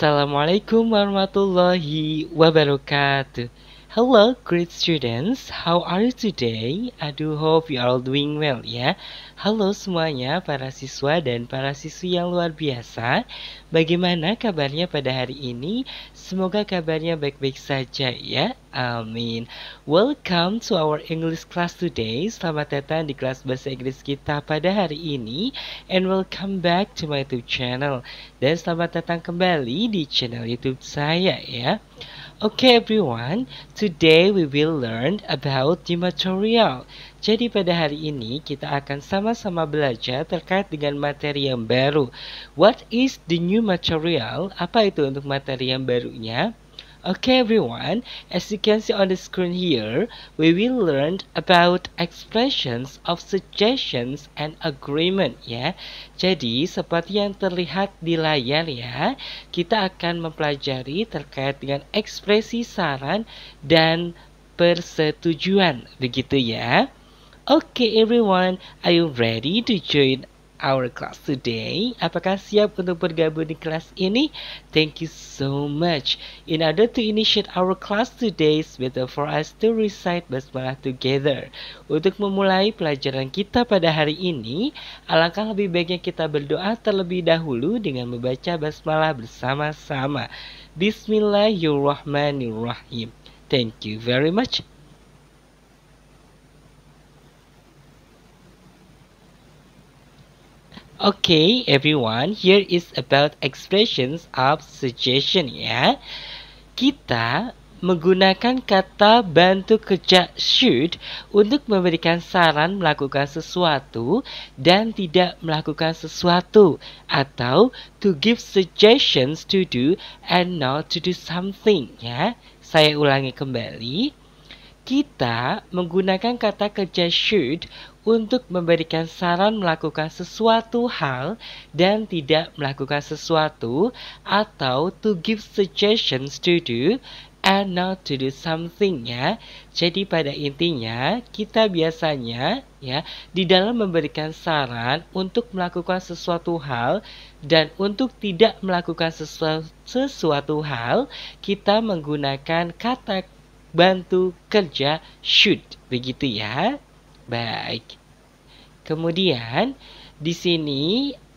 Assalamualaikum warahmatullahi wabarakatuh. Hello, great students. How are you today? I do hope you are doing well, ya. Yeah? Halo semuanya para siswa dan para siswi yang luar biasa Bagaimana kabarnya pada hari ini? Semoga kabarnya baik-baik saja ya Amin Welcome to our English class today Selamat datang di kelas Bahasa Inggris kita pada hari ini And welcome back to my YouTube channel Dan selamat datang kembali di channel YouTube saya ya Okay everyone, today we will learn about the material jadi pada hari ini kita akan sama-sama belajar terkait dengan materi yang baru. What is the new material? Apa itu untuk materi yang barunya? Okay everyone, as you can see on the screen here, we will learn about expressions of suggestions and agreement ya. Jadi seperti yang terlihat di layar ya, kita akan mempelajari terkait dengan ekspresi saran dan persetujuan begitu ya. Okay everyone, are you ready to join our class today? Apakah siap untuk bergabung di kelas ini? Thank you so much. In order to initiate our class today, it's better for us to recite basmalah together. Untuk memulai pelajaran kita pada hari ini, alangkah lebih baiknya kita berdoa terlebih dahulu dengan membaca basmalah bersama-sama. Bismillahirrahmanirrahim. Thank you very much. Okay, everyone, here is about expressions of suggestion ya. Kita menggunakan kata bantu kerja should untuk memberikan saran melakukan sesuatu dan tidak melakukan sesuatu atau to give suggestions to do and not to do something ya. Saya ulangi kembali. Kita menggunakan kata kerja should untuk memberikan saran melakukan sesuatu hal dan tidak melakukan sesuatu atau to give suggestions to do and not to do something ya. Jadi pada intinya kita biasanya ya di dalam memberikan saran untuk melakukan sesuatu hal dan untuk tidak melakukan sesuatu, sesuatu hal kita menggunakan kata bantu kerja should begitu ya. Baik. Kemudian di sini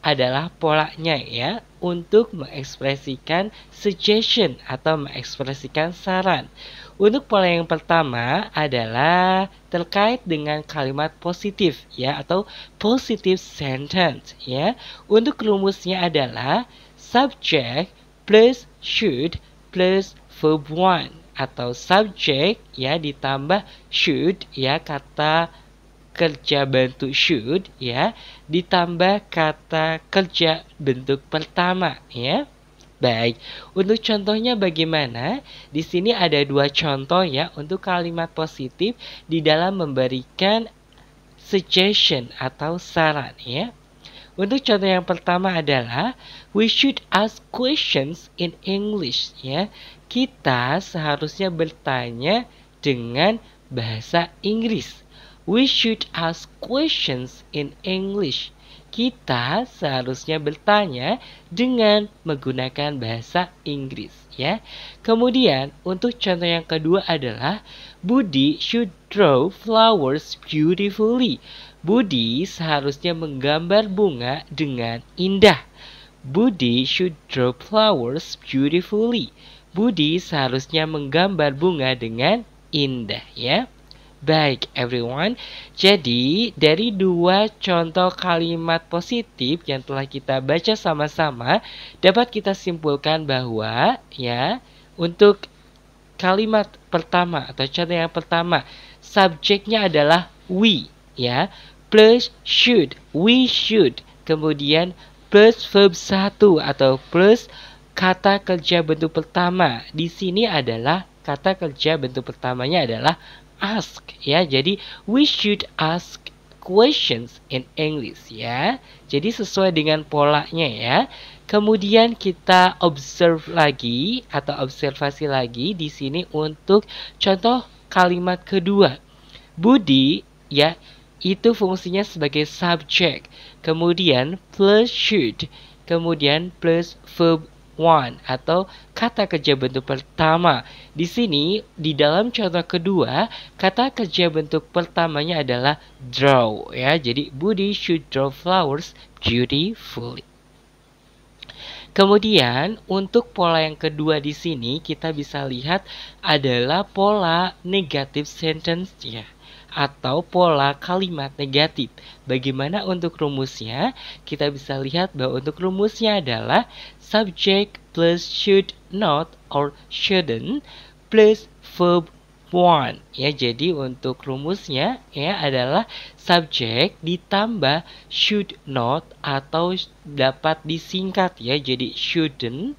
adalah polanya ya untuk mengekspresikan suggestion atau mengekspresikan saran. Untuk pola yang pertama adalah terkait dengan kalimat positif ya atau positive sentence ya. Untuk rumusnya adalah subject plus should plus verb one atau subject ya ditambah should ya kata kerja bantu should ya ditambah kata kerja bentuk pertama ya. Baik, untuk contohnya bagaimana? Di sini ada dua contoh ya untuk kalimat positif di dalam memberikan suggestion atau saran ya. Untuk contoh yang pertama adalah we should ask questions in English ya. Kita seharusnya bertanya dengan bahasa Inggris We should ask questions in English. Kita seharusnya bertanya dengan menggunakan bahasa Inggris ya. Kemudian untuk contoh yang kedua adalah Budi should draw flowers beautifully. Budi seharusnya menggambar bunga dengan indah. Budi should draw flowers beautifully. Budi seharusnya menggambar bunga dengan indah ya. Baik, everyone. Jadi, dari dua contoh kalimat positif yang telah kita baca sama-sama, dapat kita simpulkan bahwa ya, untuk kalimat pertama atau contoh yang pertama, subjeknya adalah we ya, plus should, we should. Kemudian plus verb 1 atau plus kata kerja bentuk pertama. Di sini adalah kata kerja bentuk pertamanya adalah ask ya. Jadi we should ask questions in English ya. Jadi sesuai dengan polanya ya. Kemudian kita observe lagi atau observasi lagi di sini untuk contoh kalimat kedua. Budi ya itu fungsinya sebagai subjek. Kemudian plus should, kemudian plus verb one atau kata kerja bentuk pertama. Di sini di dalam contoh kedua, kata kerja bentuk pertamanya adalah draw ya. Jadi Budi should draw flowers beautifully. Kemudian untuk pola yang kedua di sini kita bisa lihat adalah pola negative sentence ya atau pola kalimat negatif. Bagaimana untuk rumusnya? Kita bisa lihat bahwa untuk rumusnya adalah subject plus should not or shouldn't plus verb one ya jadi untuk rumusnya ya adalah subject ditambah should not atau dapat disingkat ya jadi shouldn't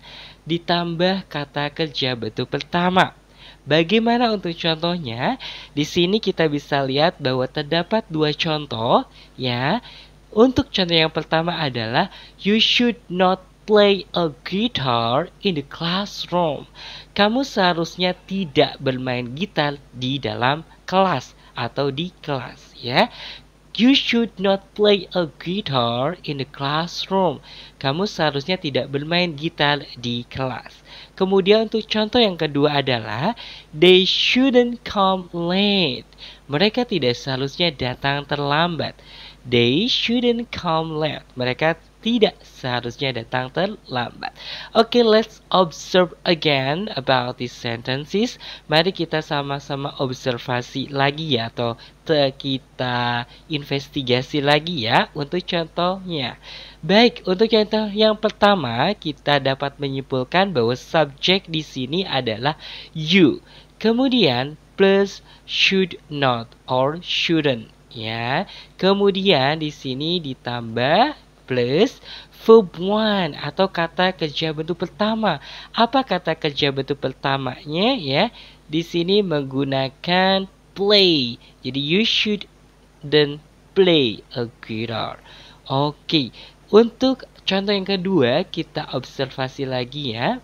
ditambah kata kerja bentuk pertama Bagaimana untuk contohnya? Di sini kita bisa lihat bahwa terdapat dua contoh ya. Untuk contoh yang pertama adalah you should not play a guitar in the classroom. Kamu seharusnya tidak bermain gitar di dalam kelas atau di kelas ya. You should not play a guitar in the classroom. Kamu seharusnya tidak bermain gitar di kelas. Kemudian untuk contoh yang kedua adalah they shouldn't come late. Mereka tidak seharusnya datang terlambat. They shouldn't come late. Mereka tidak seharusnya datang terlambat. Oke, okay, let's observe again about these sentences. Mari kita sama-sama observasi lagi ya atau kita investigasi lagi ya untuk contohnya. Baik, untuk contoh yang pertama kita dapat menyimpulkan bahwa subjek di sini adalah you. Kemudian plus should not or shouldn't ya. Kemudian di sini ditambah plus verb one atau kata kerja bentuk pertama. Apa kata kerja bentuk pertamanya ya? Di sini menggunakan play. Jadi you should then play a guitar. Oke. Okay. Untuk contoh yang kedua kita observasi lagi ya.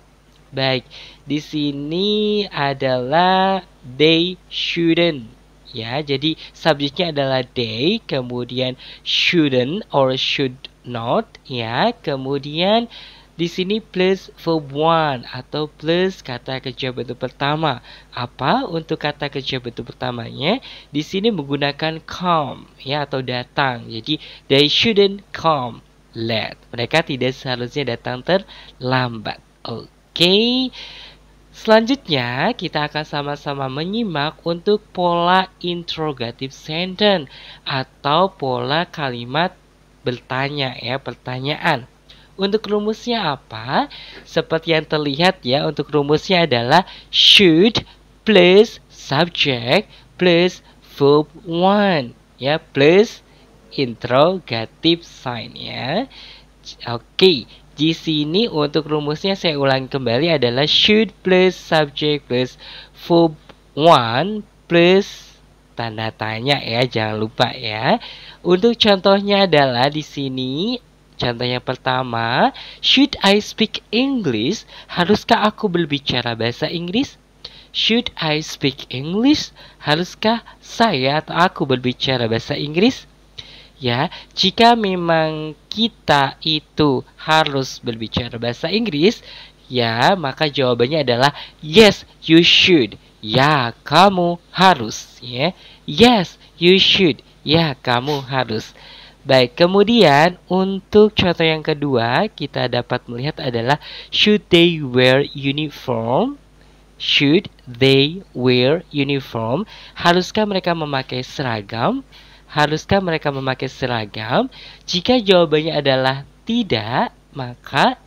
Baik, di sini adalah they shouldn't ya jadi subjeknya adalah they kemudian shouldn't or should not ya. Kemudian di sini plus verb one atau plus kata kerja bentuk pertama. Apa untuk kata kerja bentuk pertamanya? Di sini menggunakan come ya atau datang. Jadi they shouldn't come late. Mereka tidak seharusnya datang terlambat. Oke. Okay. Selanjutnya, kita akan sama-sama menyimak untuk pola interrogative sentence atau pola kalimat bertanya ya, pertanyaan. Untuk rumusnya apa? Seperti yang terlihat ya, untuk rumusnya adalah should plus subject plus verb one ya plus interrogative sign ya. Oke, di sini untuk rumusnya saya ulang kembali adalah should plus subject plus verb one plus tanda tanya ya, jangan lupa ya. Untuk contohnya adalah di sini Contoh yang pertama, should I speak English? Haruskah aku berbicara bahasa Inggris? Should I speak English? Haruskah saya atau aku berbicara bahasa Inggris? Ya, jika memang kita itu harus berbicara bahasa Inggris, ya, maka jawabannya adalah yes, you should. Ya, kamu harus. Ya. Yes, you should. Ya, kamu harus. Baik, kemudian untuk contoh yang kedua kita dapat melihat adalah should they wear uniform? Should they wear uniform? Haruskah mereka memakai seragam? Haruskah mereka memakai seragam? Jika jawabannya adalah tidak, maka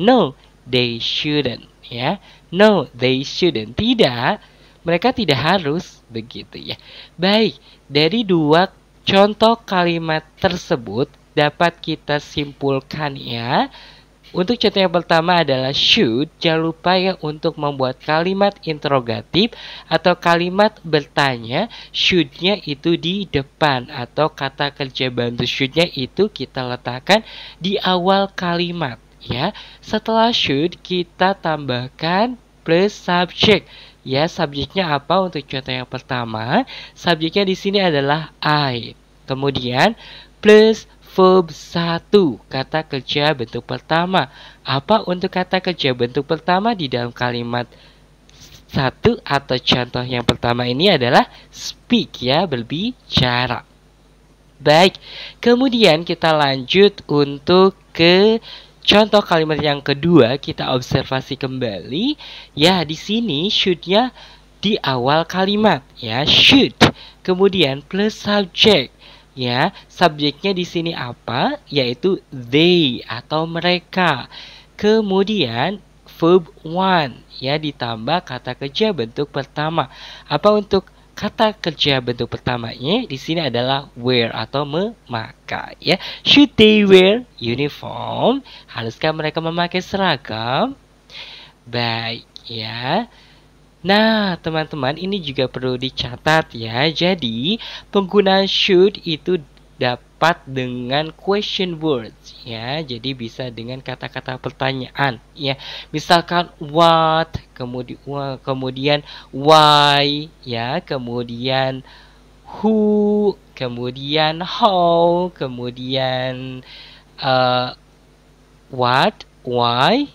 no, They shouldn't. Ya, no, they shouldn't. Tidak, mereka tidak harus begitu ya. Baik, dari dua contoh kalimat tersebut dapat kita simpulkan ya. Untuk contoh yang pertama adalah should, jangan lupa ya untuk membuat kalimat interrogatif atau kalimat bertanya, should-nya itu di depan atau kata kerja bantu should-nya itu kita letakkan di awal kalimat ya. Setelah should kita tambahkan plus subject. Ya, subjeknya apa untuk contoh yang pertama? Subjeknya di sini adalah I. Kemudian plus verb 1, kata kerja bentuk pertama. Apa untuk kata kerja bentuk pertama di dalam kalimat satu atau contoh yang pertama ini adalah speak ya, berbicara. Baik, kemudian kita lanjut untuk ke Contoh kalimat yang kedua kita observasi kembali. Ya, di sini should-nya di awal kalimat ya, should. Kemudian plus subject ya. Subjeknya di sini apa? Yaitu they atau mereka. Kemudian verb one ya ditambah kata kerja bentuk pertama. Apa untuk Kata kerja bentuk pertamanya di sini adalah wear atau memakai ya. Should they wear uniform? Haruskah mereka memakai seragam? Baik ya. Nah, teman-teman, ini juga perlu dicatat ya. Jadi, penggunaan should itu dapat dengan question words ya. Jadi bisa dengan kata-kata pertanyaan ya. Misalkan what, kemudian kemudian why ya, kemudian who, kemudian how, kemudian uh, what, why,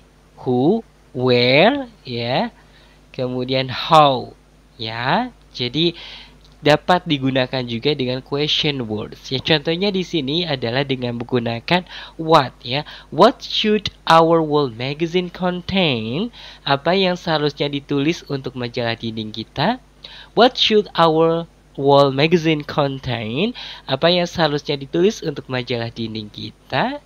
who, where ya. Kemudian how ya. Jadi dapat digunakan juga dengan question words. Ya, contohnya di sini adalah dengan menggunakan what ya. What should our world magazine contain? Apa yang seharusnya ditulis untuk majalah dinding kita? What should our Wall Magazine Contain apa yang seharusnya ditulis untuk majalah dinding kita.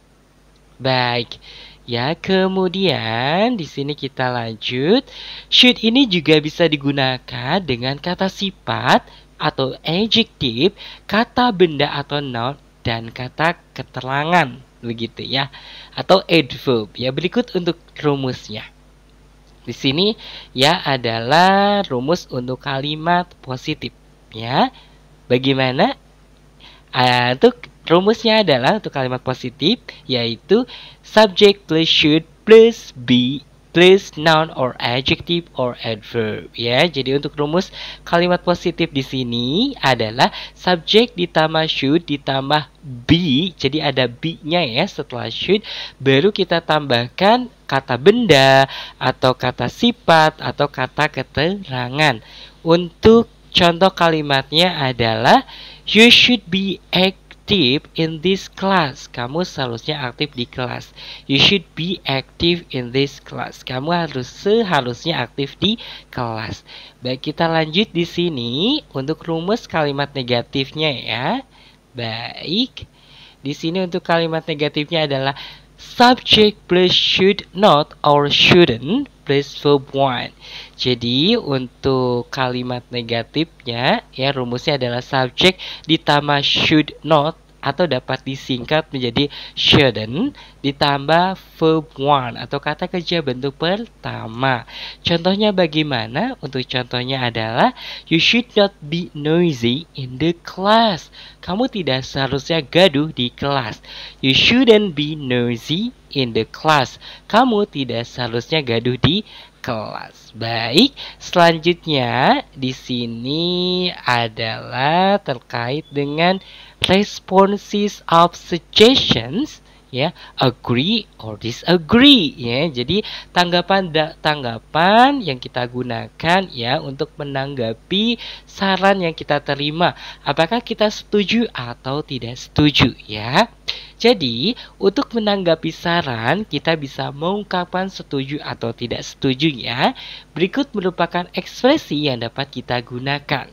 Baik. Ya, kemudian di sini kita lanjut. Should ini juga bisa digunakan dengan kata sifat atau adjective, kata benda atau noun, dan kata keterangan begitu ya atau adverb ya berikut untuk rumusnya di sini ya adalah rumus untuk kalimat positif ya bagaimana uh, untuk rumusnya adalah untuk kalimat positif yaitu subject plus should plus be place, noun or adjective or adverb ya. Jadi untuk rumus kalimat positif di sini adalah subjek ditambah should ditambah be. Jadi ada be-nya ya setelah should baru kita tambahkan kata benda atau kata sifat atau kata keterangan. Untuk contoh kalimatnya adalah you should be act active in this class. Kamu seharusnya aktif di kelas. You should be active in this class. Kamu harus seharusnya aktif di kelas. Baik, kita lanjut di sini untuk rumus kalimat negatifnya ya. Baik. Di sini untuk kalimat negatifnya adalah subject plus should not or shouldn't plus verb one. Jadi untuk kalimat negatifnya ya rumusnya adalah subject ditambah should not atau dapat disingkat menjadi shouldn't ditambah verb one atau kata kerja bentuk pertama. Contohnya bagaimana? Untuk contohnya adalah you should not be noisy in the class. Kamu tidak seharusnya gaduh di kelas. You shouldn't be noisy in the class. Kamu tidak seharusnya gaduh di kelas. Baik, selanjutnya di sini adalah terkait dengan responses of suggestions ya agree or disagree ya jadi tanggapan da, tanggapan yang kita gunakan ya untuk menanggapi saran yang kita terima apakah kita setuju atau tidak setuju ya jadi untuk menanggapi saran kita bisa mengungkapkan setuju atau tidak setuju ya berikut merupakan ekspresi yang dapat kita gunakan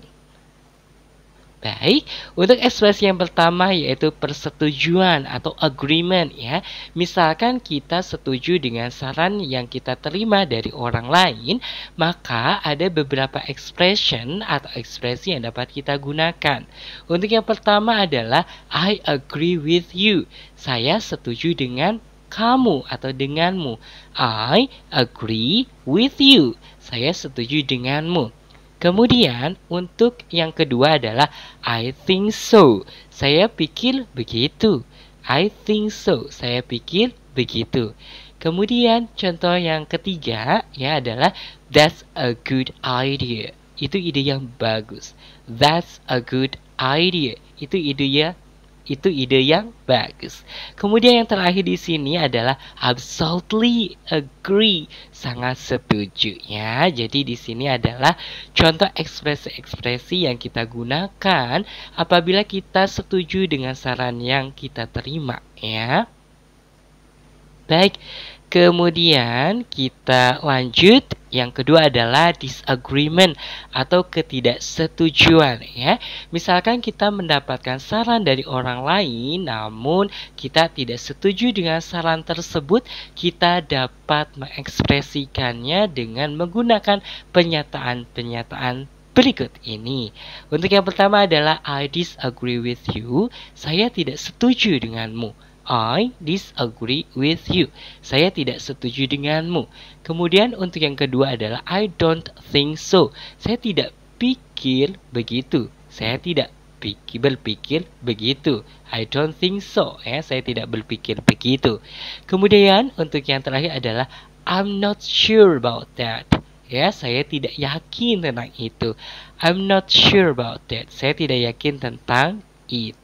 Baik, untuk ekspresi yang pertama yaitu persetujuan atau agreement ya. Misalkan kita setuju dengan saran yang kita terima dari orang lain, maka ada beberapa expression atau ekspresi yang dapat kita gunakan. Untuk yang pertama adalah I agree with you. Saya setuju dengan kamu atau denganmu. I agree with you. Saya setuju denganmu. Kemudian untuk yang kedua adalah I think so. Saya pikir begitu. I think so. Saya pikir begitu. Kemudian contoh yang ketiga ya adalah that's a good idea. Itu ide yang bagus. That's a good idea. Itu ide yang itu ide yang bagus. Kemudian yang terakhir di sini adalah absolutely agree, sangat setuju ya. Jadi di sini adalah contoh ekspresi-ekspresi yang kita gunakan apabila kita setuju dengan saran yang kita terima ya. Baik, Kemudian kita lanjut yang kedua adalah disagreement atau ketidaksetujuan ya. Misalkan kita mendapatkan saran dari orang lain namun kita tidak setuju dengan saran tersebut, kita dapat mengekspresikannya dengan menggunakan pernyataan-pernyataan berikut ini. Untuk yang pertama adalah I disagree with you, saya tidak setuju denganmu. I disagree with you. Saya tidak setuju denganmu. Kemudian untuk yang kedua adalah I don't think so. Saya tidak pikir begitu. Saya tidak pikir berpikir begitu. I don't think so. Ya, saya tidak berpikir begitu. Kemudian untuk yang terakhir adalah I'm not sure about that. Ya, saya tidak yakin tentang itu. I'm not sure about that. Saya tidak yakin tentang itu.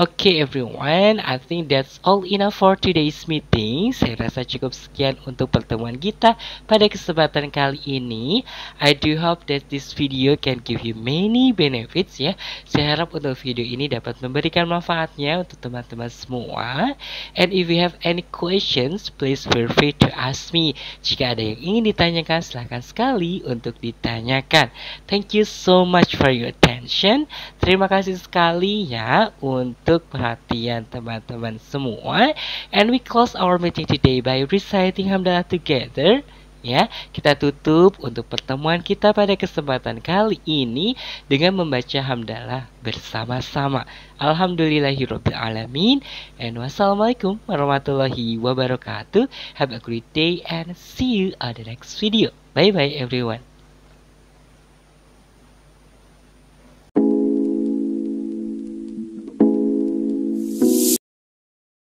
Oke okay, everyone, I think that's all enough for today's meeting. Saya rasa cukup sekian untuk pertemuan kita pada kesempatan kali ini. I do hope that this video can give you many benefits ya. Saya harap untuk video ini dapat memberikan manfaatnya untuk teman-teman semua. And if you have any questions, please feel free to ask me. Jika ada yang ingin ditanyakan, silahkan sekali untuk ditanyakan. Thank you so much for your attention. Terima kasih sekali ya untuk perhatian teman-teman semua. And we close our meeting today by reciting hamdalah together. Ya, kita tutup untuk pertemuan kita pada kesempatan kali ini dengan membaca hamdalah bersama-sama. Alhamdulillahirabbil alamin. And wassalamualaikum warahmatullahi wabarakatuh. Have a great day and see you on the next video. Bye bye everyone.